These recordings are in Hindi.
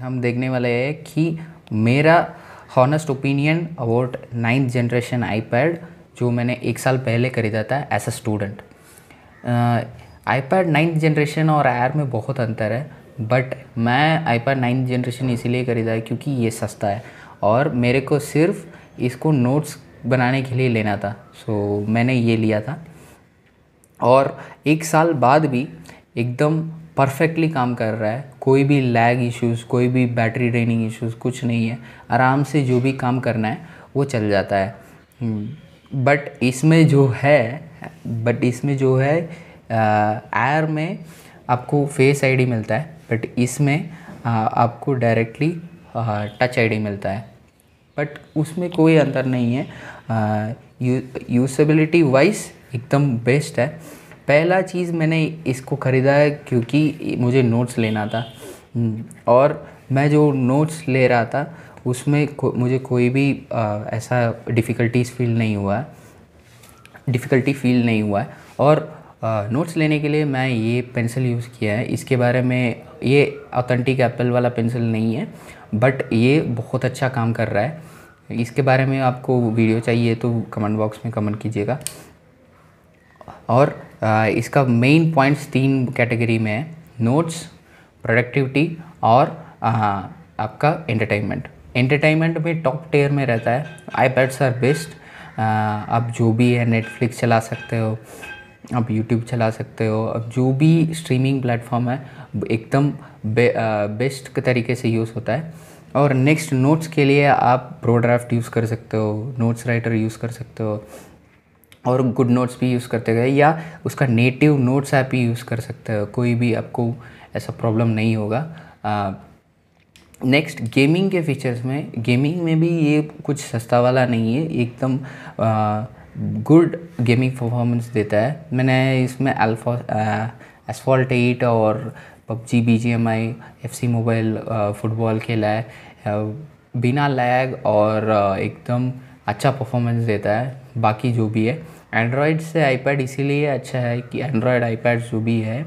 हम देखने वाले हैं कि मेरा honest opinion about ninth generation iPad जो मैंने एक साल पहले खरीदा था as a student iPad ninth generation और आयर में बहुत अंतर है बट मैं आईपैड नाइन्थ जनरेशन इसीलिए खरीदा है क्योंकि ये सस्ता है और मेरे को सिर्फ इसको नोट्स बनाने के लिए लेना था सो so, मैंने ये लिया था और एक साल बाद भी एकदम परफेक्टली काम कर रहा है कोई भी लैग इश्यूज़ कोई भी बैटरी ड्रेनिंग इश्यूज़ कुछ नहीं है आराम से जो भी काम करना है वो चल जाता है बट hmm. इसमें जो है बट इसमें जो है एयर में आपको फेस आईडी मिलता है बट इसमें आ, आपको डायरेक्टली टच आईडी मिलता है बट उसमें कोई अंतर नहीं है यूसेबिलिटी वाइज एकदम बेस्ट है पहला चीज़ मैंने इसको ख़रीदा है क्योंकि मुझे नोट्स लेना था हम्म, और मैं जो नोट्स ले रहा था उसमें को, मुझे कोई भी आ, ऐसा डिफ़िकल्टीज फील नहीं हुआ है डिफ़िकल्टी फील नहीं हुआ है और नोट्स लेने के लिए मैं ये पेंसिल यूज़ किया है इसके बारे में ये ऑथेंटिक एप्पल वाला पेंसिल नहीं है बट ये बहुत अच्छा काम कर रहा है इसके बारे में आपको वीडियो चाहिए तो कमेंट बॉक्स में कमेंट कीजिएगा और Uh, इसका मेन पॉइंट्स तीन कैटेगरी में है नोट्स प्रोडक्टिविटी और uh, आपका एंटरटेनमेंट एंटरटेनमेंट में टॉप टेयर में रहता है आई पैड्स आर बेस्ट आप जो भी है नेटफ्लिक्स चला सकते हो आप यूट्यूब चला सकते हो अब जो भी स्ट्रीमिंग प्लेटफॉर्म है एकदम बे, uh, बेस्ट तरीके से यूज़ होता है और नेक्स्ट नोट्स के लिए आप प्रोड्राफ्ट यूज़ कर सकते हो नोट्स राइटर यूज़ कर सकते हो और गुड नोट्स भी यूज़ करते गए या उसका नेटिव नोट्स ऐप ही यूज़ कर सकते हो कोई भी आपको ऐसा प्रॉब्लम नहीं होगा नेक्स्ट गेमिंग के फीचर्स में गेमिंग में भी ये कुछ सस्ता वाला नहीं है एकदम गुड गेमिंग परफॉर्मेंस देता है मैंने इसमें अल्फा एसफॉल्ट एट और PUBG B G M I F C mobile football खेला है बिना लैग और एकदम अच्छा परफॉर्मेंस देता है बाकी जो भी है एंड्रॉयड से आईपैड इसीलिए अच्छा है कि एंड्रॉयड आईपैड जो भी है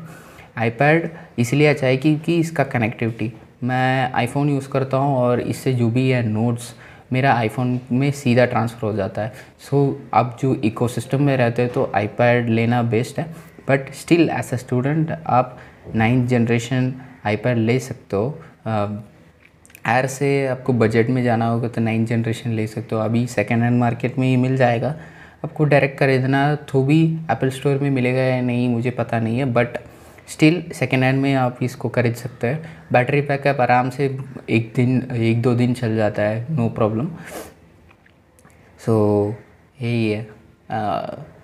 आईपैड इसलिए अच्छा है क्योंकि इसका कनेक्टिविटी मैं आईफोन यूज़ करता हूँ और इससे जो भी है नोट्स मेरा आईफोन में सीधा ट्रांसफ़र हो जाता है सो so, आप जो इकोसिस्टम में रहते हैं तो आईपैड लेना बेस्ट है but still as a student आप नाइन्थ जनरेशन आईपैड ले सकते हो एयर से आपको बजट में जाना होगा तो नाइन्थ जनरेशन ले सकते हो अभी सेकेंड हैंड मार्केट में ही मिल जाएगा आपको डायरेक्ट खरीदना तो भी एप्पल स्टोर में मिलेगा या नहीं मुझे पता नहीं है बट स्टिल सेकेंड हैंड में आप इसको खरीद सकते हैं बैटरी बैकअप आराम से एक दिन एक दो दिन चल जाता है नो प्रॉब्लम सो यही है